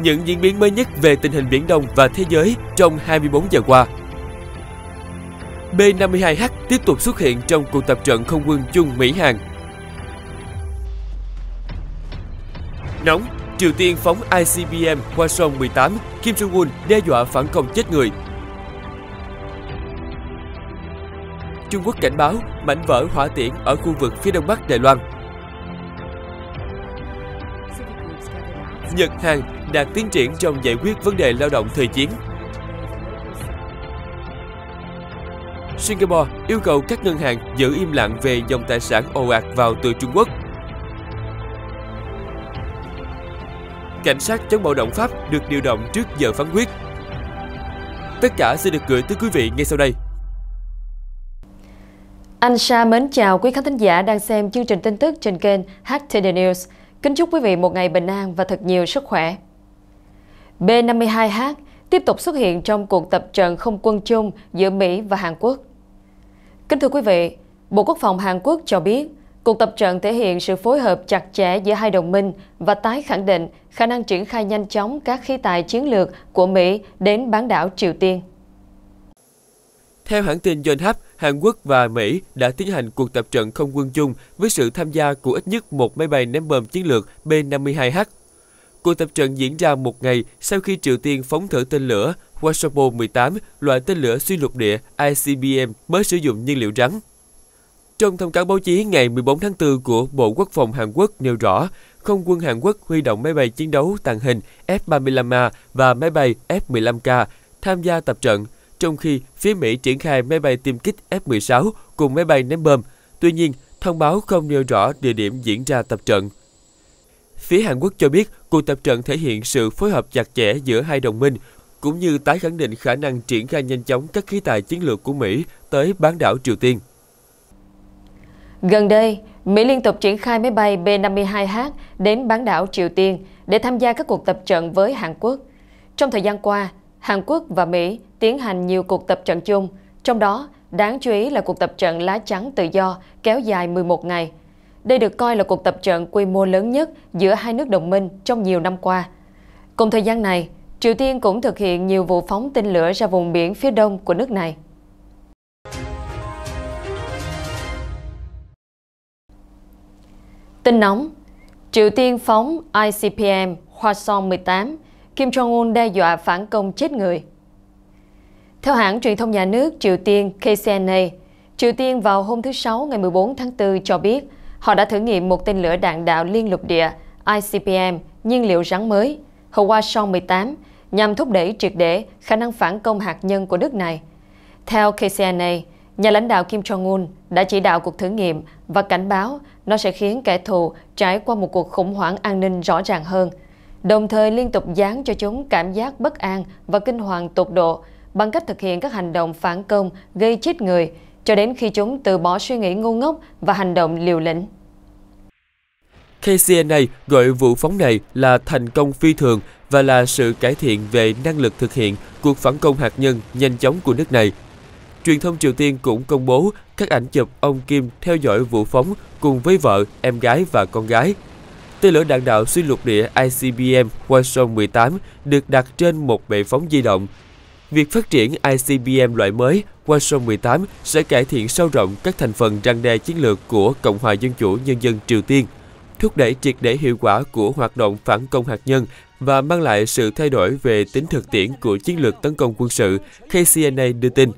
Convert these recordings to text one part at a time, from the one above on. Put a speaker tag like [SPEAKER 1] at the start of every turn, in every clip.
[SPEAKER 1] những diễn biến mới nhất về tình hình Biển Đông và thế giới trong 24 giờ qua. B-52H tiếp tục xuất hiện trong cuộc tập trận không quân chung Mỹ-Hàn. Nóng, Triều Tiên phóng ICBM qua sông 18, Kim Jong-un đe dọa phản công chết người. Trung Quốc cảnh báo mảnh vỡ hỏa tiễn ở khu vực phía đông bắc Đài Loan Nhật Hàn đạt tiến triển trong giải quyết vấn đề lao động thời chiến. Singapore yêu cầu các ngân hàng giữ im lặng về dòng tài sản ồ ạt vào từ Trung Quốc. Cảnh sát chống bạo động Pháp được điều động trước giờ phán quyết. Tất cả sẽ được gửi tới quý vị ngay sau đây.
[SPEAKER 2] Anh Sa mến chào quý khán thính giả đang xem chương trình tin tức trên kênh HTD News. Kính chúc quý vị một ngày bình an và thật nhiều sức khỏe. B-52H tiếp tục xuất hiện trong cuộc tập trận không quân chung giữa Mỹ và Hàn Quốc. Kính thưa quý vị, Bộ Quốc phòng Hàn Quốc cho biết, cuộc tập trận thể hiện sự phối hợp chặt chẽ giữa hai đồng minh và tái khẳng định khả năng triển khai nhanh chóng các khí tài chiến lược của Mỹ đến bán đảo Triều Tiên.
[SPEAKER 1] Theo hãng tin Yonhap, Hàn Quốc và Mỹ đã tiến hành cuộc tập trận không quân chung với sự tham gia của ít nhất một máy bay ném bom chiến lược B-52H. Cuộc tập trận diễn ra một ngày sau khi Triều Tiên phóng thử tên lửa Washopo-18, loại tên lửa xuyên lục địa ICBM mới sử dụng nhiên liệu rắn. Trong thông cáo báo chí ngày 14 tháng 4 của Bộ Quốc phòng Hàn Quốc nêu rõ, không quân Hàn Quốc huy động máy bay chiến đấu tàng hình F-35A và máy bay F-15K tham gia tập trận – trong khi phía Mỹ triển khai máy bay tiêm kích F-16 cùng máy bay ném bom. Tuy nhiên, thông báo không nêu rõ địa điểm diễn ra tập trận. Phía Hàn Quốc cho biết, cuộc tập trận thể hiện sự phối hợp chặt chẽ giữa hai đồng minh, cũng như tái khẳng định khả năng triển khai nhanh chóng các khí tài chiến lược của Mỹ tới bán đảo Triều Tiên.
[SPEAKER 2] Gần đây, Mỹ liên tục triển khai máy bay B-52H đến bán đảo Triều Tiên để tham gia các cuộc tập trận với Hàn Quốc. Trong thời gian qua, Hàn Quốc và Mỹ tiến hành nhiều cuộc tập trận chung, trong đó đáng chú ý là cuộc tập trận lá chắn tự do kéo dài 11 ngày. Đây được coi là cuộc tập trận quy mô lớn nhất giữa hai nước đồng minh trong nhiều năm qua. Cùng thời gian này, Triều Tiên cũng thực hiện nhiều vụ phóng tên lửa ra vùng biển phía đông của nước này. Tin nóng Triều Tiên phóng ICBM Hwasong-18, Kim Jong-un đe dọa phản công chết người. Theo hãng truyền thông nhà nước Triều Tiên KCNA, Triều Tiên vào hôm thứ Sáu ngày 14 tháng 4 cho biết họ đã thử nghiệm một tên lửa đạn đạo liên lục địa ICBM nhiên liệu rắn mới Hwasong-18 nhằm thúc đẩy triệt để khả năng phản công hạt nhân của nước này. Theo KCNA, nhà lãnh đạo Kim Jong-un đã chỉ đạo cuộc thử nghiệm và cảnh báo nó sẽ khiến kẻ thù trải qua một cuộc khủng hoảng an ninh rõ ràng hơn, đồng thời liên tục dán cho chúng cảm giác bất an và kinh hoàng tột độ bằng cách thực hiện các hành động phản công gây chết người, cho đến khi chúng từ bỏ suy nghĩ ngu ngốc và hành động liều lĩnh.
[SPEAKER 1] KCNA gọi vụ phóng này là thành công phi thường và là sự cải thiện về năng lực thực hiện cuộc phản công hạt nhân nhanh chóng của nước này. Truyền thông Triều Tiên cũng công bố các ảnh chụp ông Kim theo dõi vụ phóng cùng với vợ, em gái và con gái. Tên lửa đạn đạo xuyên lục địa ICBM Hwasong-18 được đặt trên một bệ phóng di động Việc phát triển ICBM loại mới Washington 18 sẽ cải thiện sâu rộng các thành phần răng đe chiến lược của Cộng hòa Dân chủ Nhân dân Triều Tiên, thúc đẩy triệt để hiệu quả của hoạt động phản công hạt nhân và mang lại sự thay đổi về tính thực tiễn của chiến lược tấn công quân sự, KCNA đưa tin.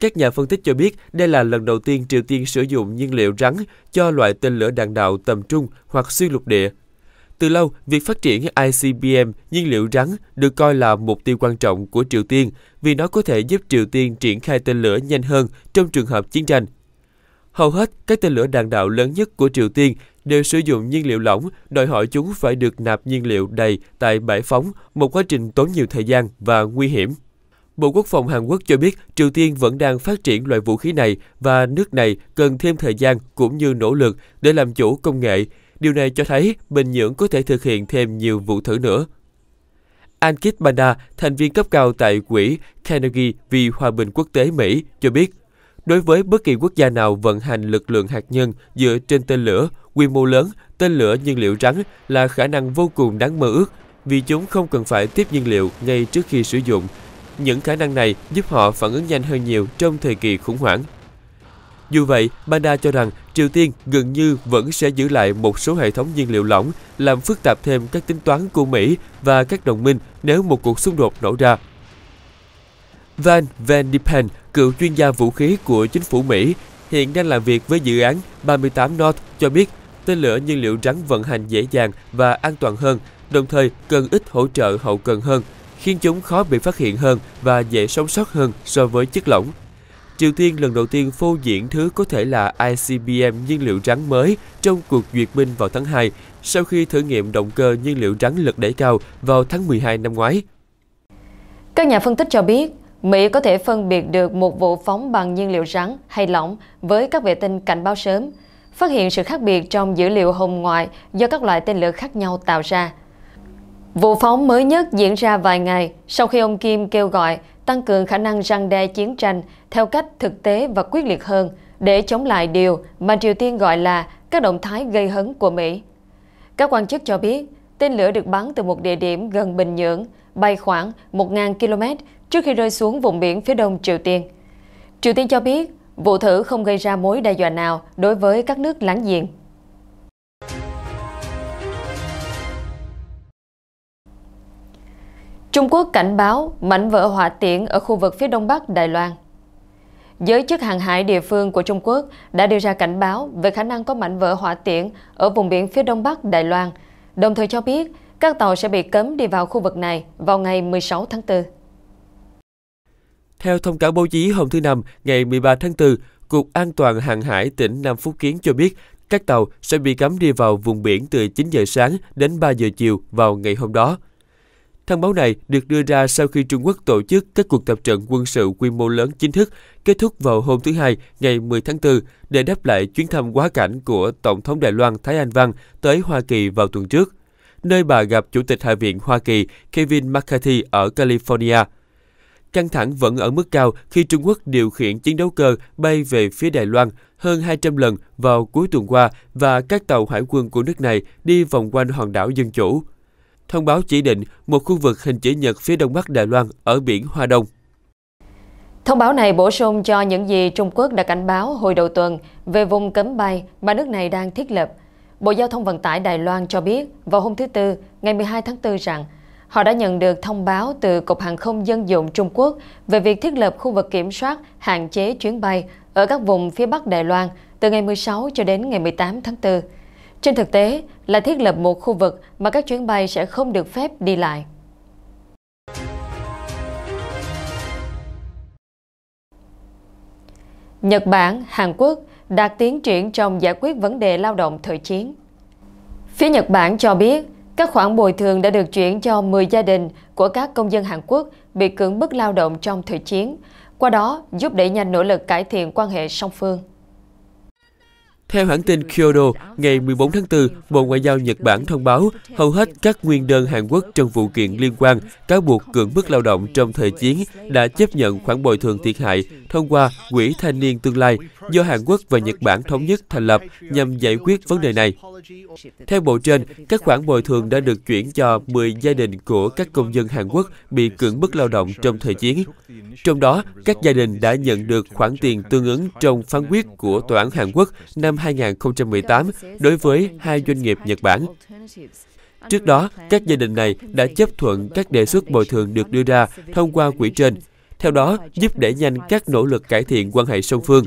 [SPEAKER 1] Các nhà phân tích cho biết đây là lần đầu tiên Triều Tiên sử dụng nhiên liệu rắn cho loại tên lửa đạn đạo tầm trung hoặc xuyên lục địa từ lâu, việc phát triển ICBM nhiên liệu rắn được coi là mục tiêu quan trọng của Triều Tiên vì nó có thể giúp Triều Tiên triển khai tên lửa nhanh hơn trong trường hợp chiến tranh. Hầu hết, các tên lửa đạn đạo lớn nhất của Triều Tiên đều sử dụng nhiên liệu lỏng, đòi hỏi chúng phải được nạp nhiên liệu đầy tại bãi phóng, một quá trình tốn nhiều thời gian và nguy hiểm. Bộ Quốc phòng Hàn Quốc cho biết Triều Tiên vẫn đang phát triển loại vũ khí này và nước này cần thêm thời gian cũng như nỗ lực để làm chủ công nghệ, Điều này cho thấy Bình Nhưỡng có thể thực hiện thêm nhiều vụ thử nữa. Ankit Banda, thành viên cấp cao tại quỹ Carnegie vì Hòa bình Quốc tế Mỹ, cho biết, đối với bất kỳ quốc gia nào vận hành lực lượng hạt nhân dựa trên tên lửa, quy mô lớn, tên lửa nhiên liệu rắn là khả năng vô cùng đáng mơ ước vì chúng không cần phải tiếp nhiên liệu ngay trước khi sử dụng. Những khả năng này giúp họ phản ứng nhanh hơn nhiều trong thời kỳ khủng hoảng. Dù vậy, Banda cho rằng Triều Tiên gần như vẫn sẽ giữ lại một số hệ thống nhiên liệu lỏng, làm phức tạp thêm các tính toán của Mỹ và các đồng minh nếu một cuộc xung đột nổ ra. Van Van Dipen, cựu chuyên gia vũ khí của chính phủ Mỹ, hiện đang làm việc với dự án 38 North cho biết tên lửa nhiên liệu rắn vận hành dễ dàng và an toàn hơn, đồng thời cần ít hỗ trợ hậu cần hơn, khiến chúng khó bị phát hiện hơn và dễ sống sót hơn so với chất lỏng Triều Tiên lần đầu tiên phô diễn thứ có thể là ICBM nhiên liệu rắn mới trong cuộc duyệt binh vào tháng 2, sau khi thử nghiệm động cơ nhiên liệu rắn lực đẩy cao vào tháng 12 năm ngoái.
[SPEAKER 2] Các nhà phân tích cho biết, Mỹ có thể phân biệt được một vụ phóng bằng nhiên liệu rắn hay lỏng với các vệ tinh cảnh báo sớm, phát hiện sự khác biệt trong dữ liệu hồng ngoại do các loại tên lửa khác nhau tạo ra. Vụ phóng mới nhất diễn ra vài ngày sau khi ông Kim kêu gọi tăng cường khả năng răng đe chiến tranh theo cách thực tế và quyết liệt hơn để chống lại điều mà Triều Tiên gọi là các động thái gây hấn của Mỹ. Các quan chức cho biết, tên lửa được bắn từ một địa điểm gần Bình Nhưỡng, bay khoảng 1.000 km trước khi rơi xuống vùng biển phía đông Triều Tiên. Triều Tiên cho biết, vụ thử không gây ra mối đe dọa nào đối với các nước láng giềng. Trung Quốc cảnh báo mảnh vỡ hỏa tiễn ở khu vực phía đông bắc Đài Loan. Giới chức hàng hải địa phương của Trung Quốc đã đưa ra cảnh báo về khả năng có mảnh vỡ hỏa tiễn ở vùng biển phía đông bắc Đài Loan, đồng thời cho biết các tàu sẽ bị cấm đi vào khu vực này vào ngày 16 tháng 4.
[SPEAKER 1] Theo thông cáo báo chí hôm thứ Năm, ngày 13 tháng 4, Cục An toàn Hàng hải tỉnh Nam Phúc Kiến cho biết các tàu sẽ bị cấm đi vào vùng biển từ 9 giờ sáng đến 3 giờ chiều vào ngày hôm đó. Thông báo này được đưa ra sau khi Trung Quốc tổ chức các cuộc tập trận quân sự quy mô lớn chính thức kết thúc vào hôm thứ Hai ngày 10 tháng 4 để đáp lại chuyến thăm quá cảnh của Tổng thống Đài Loan Thái Anh Văn tới Hoa Kỳ vào tuần trước, nơi bà gặp Chủ tịch Hạ viện Hoa Kỳ Kevin McCarthy ở California. Căng thẳng vẫn ở mức cao khi Trung Quốc điều khiển chiến đấu cơ bay về phía Đài Loan hơn 200 lần vào cuối tuần qua và các tàu hải quân của nước này đi vòng quanh hòn đảo Dân Chủ thông báo chỉ định một khu vực hình chữ nhật phía đông bắc Đài Loan ở biển Hoa Đông.
[SPEAKER 2] Thông báo này bổ sung cho những gì Trung Quốc đã cảnh báo hồi đầu tuần về vùng cấm bay mà nước này đang thiết lập. Bộ Giao thông Vận tải Đài Loan cho biết vào hôm thứ Tư, ngày 12 tháng 4 rằng họ đã nhận được thông báo từ Cục Hàng không Dân dụng Trung Quốc về việc thiết lập khu vực kiểm soát hạn chế chuyến bay ở các vùng phía Bắc Đài Loan từ ngày 16 cho đến ngày 18 tháng 4. Trên thực tế là thiết lập một khu vực mà các chuyến bay sẽ không được phép đi lại. Nhật Bản, Hàn Quốc đạt tiến triển trong giải quyết vấn đề lao động thời chiến. Phía Nhật Bản cho biết, các khoản bồi thường đã được chuyển cho 10 gia đình của các công dân Hàn Quốc bị cưỡng bức lao động trong thời chiến, qua đó giúp đẩy nhanh nỗ lực cải thiện quan hệ song phương.
[SPEAKER 1] Theo hãng tin Kyodo, ngày 14 tháng 4, Bộ Ngoại giao Nhật Bản thông báo hầu hết các nguyên đơn Hàn Quốc trong vụ kiện liên quan cáo buộc cưỡng bức lao động trong thời chiến đã chấp nhận khoản bồi thường thiệt hại thông qua Quỹ Thanh niên Tương lai do Hàn Quốc và Nhật Bản thống nhất thành lập nhằm giải quyết vấn đề này. Theo bộ trên, các khoản bồi thường đã được chuyển cho 10 gia đình của các công dân Hàn Quốc bị cưỡng bức lao động trong thời chiến. Trong đó, các gia đình đã nhận được khoản tiền tương ứng trong phán quyết của Tòa án Hàn Quốc năm 2018 đối với hai doanh nghiệp Nhật Bản. Trước đó, các gia đình này đã chấp thuận các đề xuất bồi thường được đưa ra thông qua quỹ trên theo đó giúp đẩy nhanh các nỗ lực cải thiện quan hệ song phương.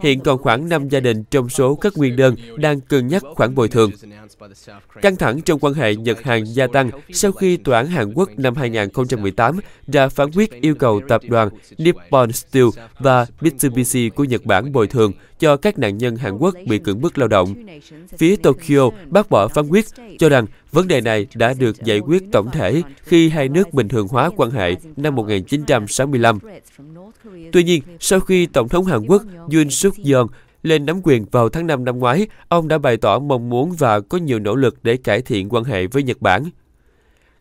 [SPEAKER 1] Hiện còn khoảng 5 gia đình trong số các nguyên đơn đang cân nhắc khoản bồi thường. Căng thẳng trong quan hệ Nhật-Hàn gia tăng sau khi Tòa án Hàn Quốc năm 2018 ra phán quyết yêu cầu tập đoàn Nippon Steel và Mitsubishi của Nhật Bản bồi thường cho các nạn nhân Hàn Quốc bị cưỡng bức lao động. Phía Tokyo bác bỏ phán quyết, cho rằng Vấn đề này đã được giải quyết tổng thể khi hai nước bình thường hóa quan hệ năm 1965. Tuy nhiên, sau khi Tổng thống Hàn Quốc Yoon suk yeol lên nắm quyền vào tháng 5 năm ngoái, ông đã bày tỏ mong muốn và có nhiều nỗ lực để cải thiện quan hệ với Nhật Bản.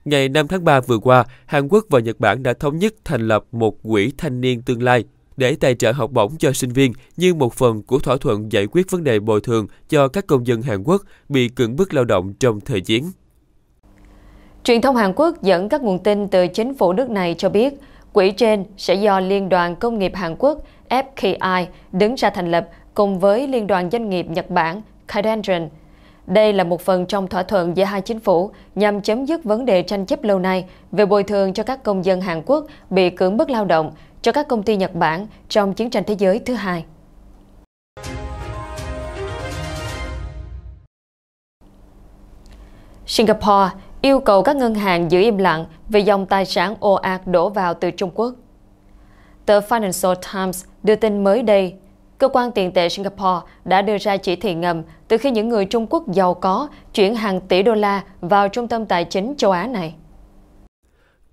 [SPEAKER 1] Ngày 5 tháng 3 vừa qua, Hàn Quốc và Nhật Bản đã thống nhất thành lập một quỹ thanh niên tương lai để tài trợ học bổng cho sinh viên như một phần của thỏa thuận giải quyết vấn đề bồi thường cho các công dân Hàn Quốc bị cưỡng bức lao động trong thời chiến.
[SPEAKER 2] Truyền thông Hàn Quốc dẫn các nguồn tin từ chính phủ nước này cho biết, quỹ trên sẽ do Liên đoàn Công nghiệp Hàn Quốc FKI đứng ra thành lập cùng với Liên đoàn Doanh nghiệp Nhật Bản Kadendron. Đây là một phần trong thỏa thuận giữa hai chính phủ nhằm chấm dứt vấn đề tranh chấp lâu nay về bồi thường cho các công dân Hàn Quốc bị cưỡng bức lao động cho các công ty Nhật Bản trong chiến tranh thế giới thứ hai. Singapore yêu cầu các ngân hàng giữ im lặng về dòng tài sản ồ ạt đổ vào từ Trung Quốc. Tờ Financial Times đưa tin mới đây, cơ quan tiền tệ Singapore đã đưa ra chỉ thị ngầm từ khi những người Trung Quốc giàu có chuyển hàng tỷ đô la vào trung tâm tài chính châu Á này.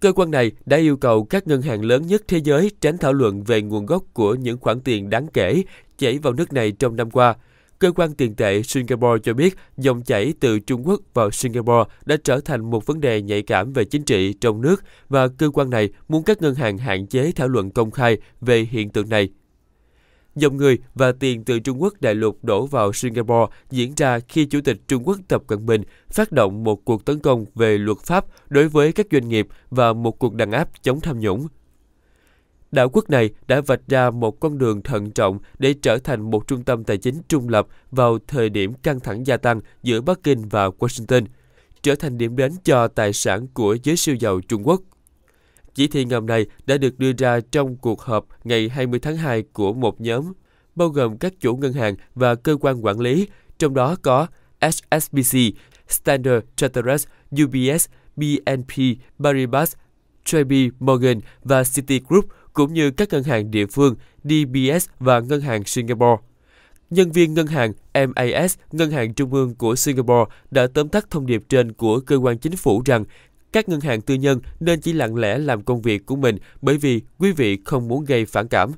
[SPEAKER 1] Cơ quan này đã yêu cầu các ngân hàng lớn nhất thế giới tránh thảo luận về nguồn gốc của những khoản tiền đáng kể chảy vào nước này trong năm qua – Cơ quan tiền tệ Singapore cho biết dòng chảy từ Trung Quốc vào Singapore đã trở thành một vấn đề nhạy cảm về chính trị trong nước và cơ quan này muốn các ngân hàng hạn chế thảo luận công khai về hiện tượng này. Dòng người và tiền từ Trung Quốc đại lục đổ vào Singapore diễn ra khi Chủ tịch Trung Quốc Tập Cận Bình phát động một cuộc tấn công về luật pháp đối với các doanh nghiệp và một cuộc đàn áp chống tham nhũng Đảo quốc này đã vạch ra một con đường thận trọng để trở thành một trung tâm tài chính trung lập vào thời điểm căng thẳng gia tăng giữa Bắc Kinh và Washington, trở thành điểm đến cho tài sản của giới siêu giàu Trung Quốc. Chỉ thị ngầm này đã được đưa ra trong cuộc họp ngày 20 tháng 2 của một nhóm, bao gồm các chủ ngân hàng và cơ quan quản lý, trong đó có HSBC, Standard Chartered, UBS, BNP Paribas, JP Morgan và Citigroup – cũng như các ngân hàng địa phương DBS và Ngân hàng Singapore. Nhân viên ngân hàng MAS, Ngân hàng Trung ương của Singapore, đã tóm tắt thông điệp trên của cơ quan chính phủ rằng các ngân hàng tư nhân nên chỉ lặng lẽ làm công việc của mình bởi vì quý vị không muốn gây phản cảm.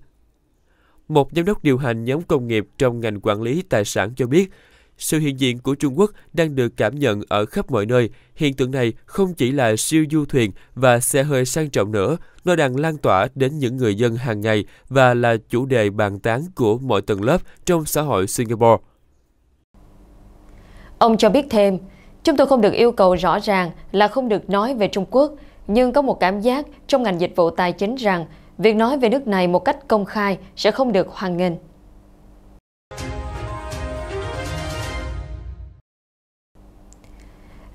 [SPEAKER 1] Một giám đốc điều hành nhóm công nghiệp trong ngành quản lý tài sản cho biết, sự hiện diện của Trung Quốc đang được cảm nhận ở khắp mọi nơi. Hiện tượng này không chỉ là siêu du thuyền và xe hơi sang trọng nữa, nó đang lan tỏa đến những người dân hàng ngày và là chủ đề bàn tán của mọi tầng lớp trong xã hội Singapore.
[SPEAKER 2] Ông cho biết thêm, chúng tôi không được yêu cầu rõ ràng là không được nói về Trung Quốc, nhưng có một cảm giác trong ngành dịch vụ tài chính rằng việc nói về nước này một cách công khai sẽ không được hoàn nghênh.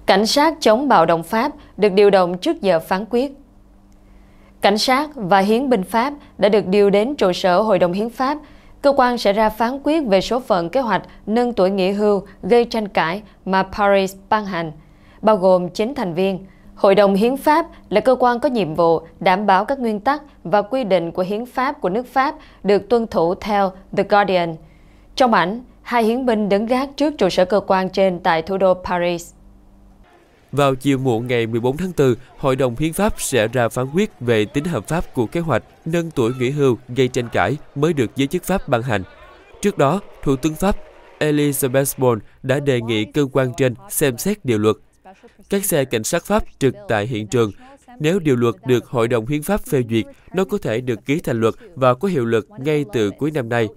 [SPEAKER 2] Cảnh sát chống bạo động Pháp được điều động trước giờ phán quyết. Cảnh sát và hiến binh Pháp đã được điều đến trụ sở Hội đồng Hiến pháp. Cơ quan sẽ ra phán quyết về số phận kế hoạch nâng tuổi nghỉ hưu gây tranh cãi mà Paris ban hành, bao gồm 9 thành viên. Hội đồng Hiến pháp là cơ quan có nhiệm vụ đảm bảo các nguyên tắc và quy định của hiến pháp của nước Pháp được tuân thủ theo The Guardian. Trong ảnh, hai hiến binh đứng gác trước trụ sở cơ quan trên tại thủ đô Paris.
[SPEAKER 1] Vào chiều muộn ngày 14 tháng 4, Hội đồng Hiến pháp sẽ ra phán quyết về tính hợp pháp của kế hoạch nâng tuổi nghỉ hưu gây tranh cãi mới được giới chức Pháp ban hành. Trước đó, Thủ tướng Pháp Elizabeth Born đã đề nghị cơ quan trên xem xét điều luật. Các xe cảnh sát Pháp trực tại hiện trường. Nếu điều luật được Hội đồng Hiến pháp phê duyệt, nó có thể được ký thành luật và có hiệu lực ngay từ cuối năm nay.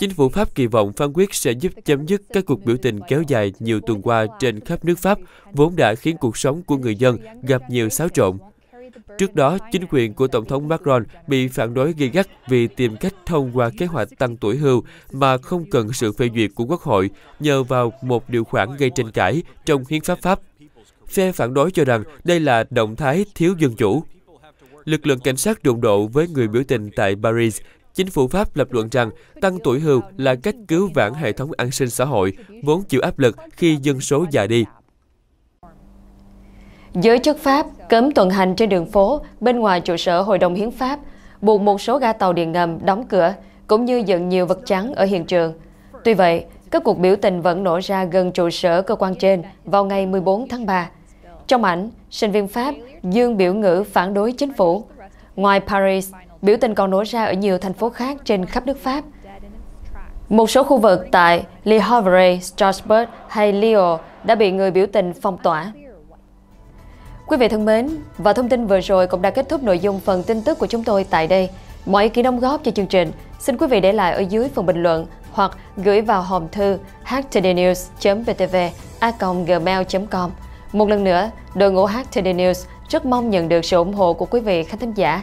[SPEAKER 1] Chính phủ Pháp kỳ vọng phán quyết sẽ giúp chấm dứt các cuộc biểu tình kéo dài nhiều tuần qua trên khắp nước Pháp, vốn đã khiến cuộc sống của người dân gặp nhiều xáo trộn. Trước đó, chính quyền của Tổng thống Macron bị phản đối gay gắt vì tìm cách thông qua kế hoạch tăng tuổi hưu mà không cần sự phê duyệt của Quốc hội nhờ vào một điều khoản gây tranh cãi trong hiến pháp Pháp. Phe phản đối cho rằng đây là động thái thiếu dân chủ. Lực lượng cảnh sát đụng độ với người biểu tình tại Paris Chính phủ Pháp lập luận rằng tăng tuổi hưu là cách cứu vãn hệ thống an sinh xã hội, vốn chịu áp lực khi dân số già đi.
[SPEAKER 2] Giới chức Pháp cấm tuần hành trên đường phố bên ngoài trụ sở Hội đồng Hiến pháp, buộc một số ga tàu điện ngầm đóng cửa, cũng như dựng nhiều vật trắng ở hiện trường. Tuy vậy, các cuộc biểu tình vẫn nổ ra gần trụ sở cơ quan trên vào ngày 14 tháng 3. Trong ảnh, sinh viên Pháp dương biểu ngữ phản đối chính phủ. Ngoài Paris, Biểu tình còn nổ ra ở nhiều thành phố khác trên khắp nước Pháp. Một số khu vực tại Le Havre, Strasbourg hay Lyon đã bị người biểu tình phong tỏa. Quý vị thân mến, và thông tin vừa rồi cũng đã kết thúc nội dung phần tin tức của chúng tôi tại đây. Mọi ý kiến đóng góp cho chương trình, xin quý vị để lại ở dưới phần bình luận hoặc gửi vào hòm thư htdnews.vtv a.gmail.com. Một lần nữa, đội ngũ HTD News rất mong nhận được sự ủng hộ của quý vị khán thính giả.